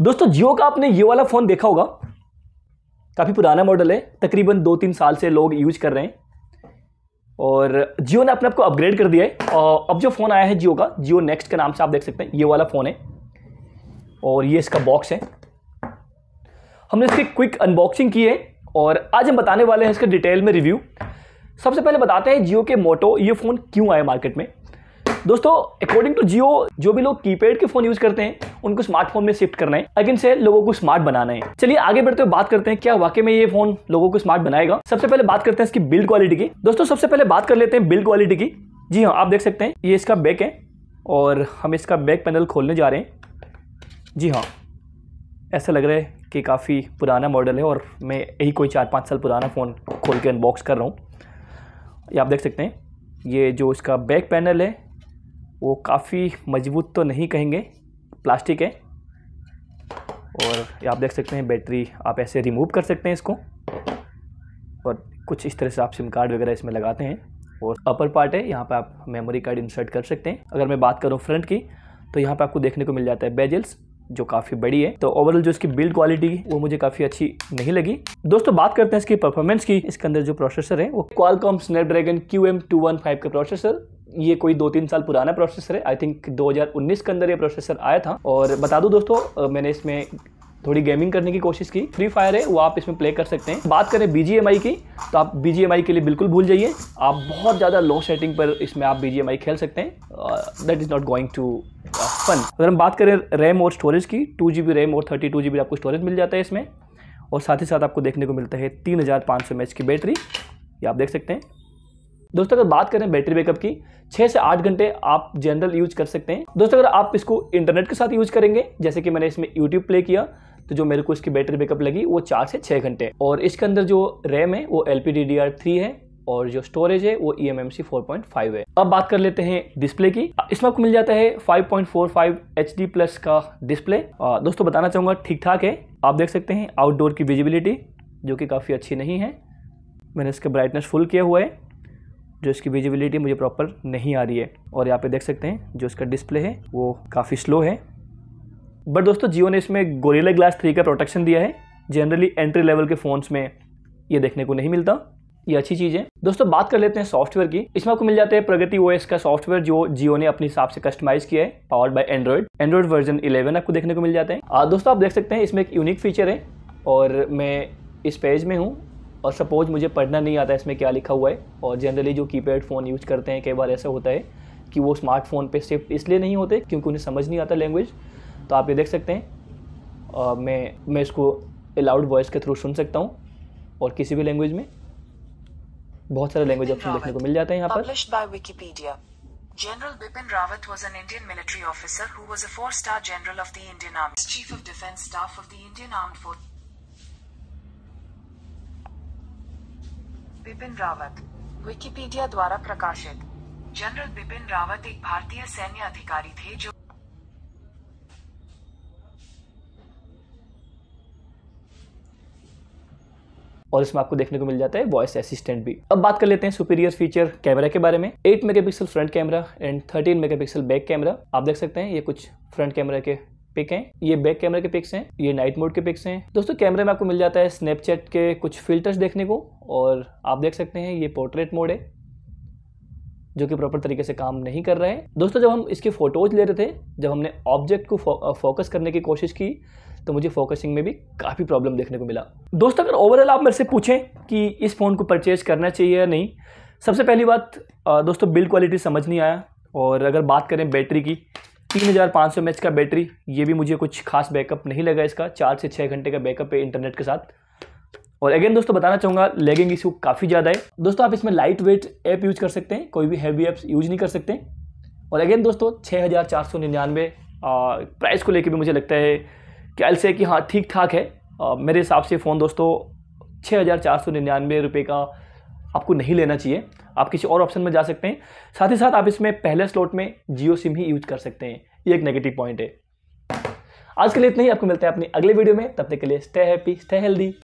दोस्तों जियो का आपने ये वाला फ़ोन देखा होगा काफ़ी पुराना मॉडल है तकरीबन दो तीन साल से लोग यूज कर रहे हैं और जियो ने अपने आप को अपग्रेड कर दिया है और अब जो फ़ोन आया है जियो का जियो नेक्स्ट के नाम से आप देख सकते हैं ये वाला फ़ोन है और ये इसका बॉक्स है हमने इसकी क्विक अनबॉक्सिंग की है और आज हम बताने वाले हैं इसके डिटेल में रिव्यू सबसे पहले बताते हैं जियो के मोटो ये फ़ोन क्यों आए मार्केट में दोस्तों अकॉर्डिंग टू जियो जो भी लोग कीपैड के फोन यूज करते हैं उनको स्मार्टफोन में शिफ्ट करना है अगेन से लोगों को स्मार्ट बनाना है चलिए आगे बढ़ते हुए बात करते हैं क्या वाकई में ये फोन लोगों को स्मार्ट बनाएगा सबसे पहले बात करते हैं इसकी बिल्ड क्वालिटी की दोस्तों सबसे पहले बात कर लेते हैं बिल्ड क्वालिटी की जी हाँ आप देख सकते हैं ये इसका बैक है और हम इसका बैक पैनल खोलने जा रहे हैं जी हाँ ऐसा लग रहा है कि काफ़ी पुराना मॉडल है और मैं यही कोई चार पाँच साल पुराना फ़ोन खोल के अनबॉक्स कर रहा हूँ ये आप देख सकते हैं ये जो इसका बैक पैनल है वो काफ़ी मजबूत तो नहीं कहेंगे प्लास्टिक है और आप देख सकते हैं बैटरी आप ऐसे रिमूव कर सकते हैं इसको और कुछ इस तरह से आप सिम कार्ड वगैरह इसमें लगाते हैं और अपर पार्ट है यहाँ पर आप मेमोरी कार्ड इंसर्ट कर सकते हैं अगर मैं बात करूँ फ्रंट की तो यहाँ पर आपको देखने को मिल जाता है बेजल्स जो काफ़ी बड़ी है तो ओवरऑल जो इसकी बिल्ड क्वालिटी वो मुझे काफ़ी अच्छी नहीं लगी दोस्तों बात करते हैं इसकी परफॉर्मेंस की इसके अंदर जो प्रोसेसर है वो Qualcomm Snapdragon Q M two one five का प्रोसेसर ये कोई दो तीन साल पुराना प्रोसेसर है आई थिंक 2019 के अंदर ये प्रोसेसर आया था और बता दूं दोस्तों मैंने इसमें थोड़ी गेमिंग करने की कोशिश की फ्री फायर है वो आप इसमें प्ले कर सकते हैं बात करें बी की तो आप बी के लिए बिल्कुल भूल जाइए आप बहुत ज़्यादा लो सेटिंग पर इसमें आप बी खेल सकते हैं that is not going to छप्पन अगर हम बात करें रैम और स्टोरेज की टू जी रैम और थर्टी टू आपको स्टोरेज मिल जाता है इसमें और साथ ही साथ आपको देखने को मिलता है तीन हज़ार पाँच सौ की बैटरी ये आप देख सकते हैं दोस्तों अगर बात करें बैटरी बैकअप की छः से आठ घंटे आप जनरल यूज कर सकते हैं दोस्तों अगर आप इसको इंटरनेट के साथ यूज करेंगे जैसे कि मैंने इसमें यूट्यूब प्ले किया तो जो मेरे को इसकी बैटरी बैकअप लगी वो चार से छः घंटे और इसके अंदर जो रैम है वो एल पी है और जो स्टोरेज है वो E M M C four point five है अब बात कर लेते हैं डिस्प्ले की इसमें आपको मिल जाता है five point four five H D plus का डिस्प्ले दोस्तों बताना चाहूँगा ठीक ठाक है आप देख सकते हैं आउटडोर की विजिबिलिटी जो कि काफ़ी अच्छी नहीं है मैंने इसका ब्राइटनेस फुल किया हुआ है जो इसकी विजिबिलिटी मुझे प्रॉपर नहीं आ रही है और यहाँ पे देख सकते हैं जो इसका डिस्प्ले है वो काफ़ी स्लो है बट दोस्तों जियो ने इसमें गोरेला ग्लास थ्री का प्रोटेक्शन दिया है जनरली एंट्री लेवल के फ़ोन्स में ये देखने को नहीं मिलता ये अच्छी चीज़ है दोस्तों बात कर लेते हैं सॉफ्टवेयर की इसमें आपको मिल जाता है प्रगति ओएस का सॉफ्टवेयर जो जियो ने अपने हिसाब से कस्टमाइज किया है powered by Android Android version 11 आपको देखने को मिल जाते हैं दोस्तों आप देख सकते हैं इसमें एक यूनिक फीचर है और मैं इस पेज में हूँ और सपोज मुझे पढ़ना नहीं आता इसमें क्या लिखा हुआ है और जनरली जो की फ़ोन यूज करते हैं कई बार ऐसा होता है कि वो स्मार्टफोन पे शिफ्ट इसलिए नहीं होते क्योंकि उन्हें समझ नहीं आता लैंग्वेज तो आप ये देख सकते हैं और मैं मैं इसको अलाउड वॉइस के थ्रू सुन सकता हूँ और किसी भी लैंग्वेज में बहुत सारे लैंग्वेज ऑप्शन देखने को मिल जाते हैं यहाँ पर General Bipin Rawat was an Indian military officer who was a four-star general of the Indian Army, Chief of Defence Staff of the Indian Armed Forces. Bipin Rawat Wikipedia द्वारा प्रकाशित जनरल बिपिन रावत एक भारतीय सैन्य अधिकारी थे जो और इसमें आपको देखने को मिल जाता है वॉइस असिस्टेंट भी अब बात कर लेते हैं सुपीरियर फीचर कैमरा के बारे में 8 megapixel front camera and 13 megapixel back camera आप देख सकते हैं ये कुछ फ्रंट कैमरा के पिक हैं ये बैक कैमरा के पिक्स हैं ये नाइट मोड के पिक्स हैं दोस्तों कैमरे में आपको मिल जाता है स्नैपचैट के कुछ फिल्टर्स देखने को और आप देख सकते हैं ये पोर्ट्रेट मोड है जो कि प्रॉपर तरीके से काम नहीं कर रहे हैं दोस्तों जब हम इसकी फ़ोटोज़ ले रहे थे जब हमने ऑब्जेक्ट को फो, फोकस करने की कोशिश की तो मुझे फोकसिंग में भी काफ़ी प्रॉब्लम देखने को मिला दोस्तों अगर ओवरऑल आप मेरे से पूछें कि इस फ़ोन को परचेज़ करना चाहिए या नहीं सबसे पहली बात दोस्तों बिल्ड क्वालिटी समझ नहीं आया और अगर बात करें बैटरी की तीन हज़ार पाँच सौ का बैटरी ये भी मुझे कुछ खास बैकअप नहीं लगा इसका चार से छः घंटे का बैकअप है इंटरनेट के साथ और अगेन दोस्तों बताना चाहूँगा लेगिंग इशू काफ़ी ज़्यादा है दोस्तों आप इसमें लाइट वेट ऐप यूज कर सकते हैं कोई भी हैवी ऐप्स यूज नहीं कर सकते और अगेन दोस्तों छः हज़ार चार सौ निन्यानवे प्राइस को लेकर भी मुझे लगता है ख्याल से कि हाँ ठीक ठाक है आ, मेरे हिसाब से फ़ोन दोस्तों छः हज़ार चार सौ निन्यानवे रुपये का आपको नहीं लेना चाहिए आप किसी और ऑप्शन में जा सकते हैं साथ ही साथ आप इसमें पहले स्लॉट में जियो सिम ही यूज कर सकते हैं ये एक नेगेटिव पॉइंट है आज के लिए इतना ही आपको मिलते हैं अपनी अगले वीडियो में तब तक के लिए स्टे हैप्पी स्टे हेल्दी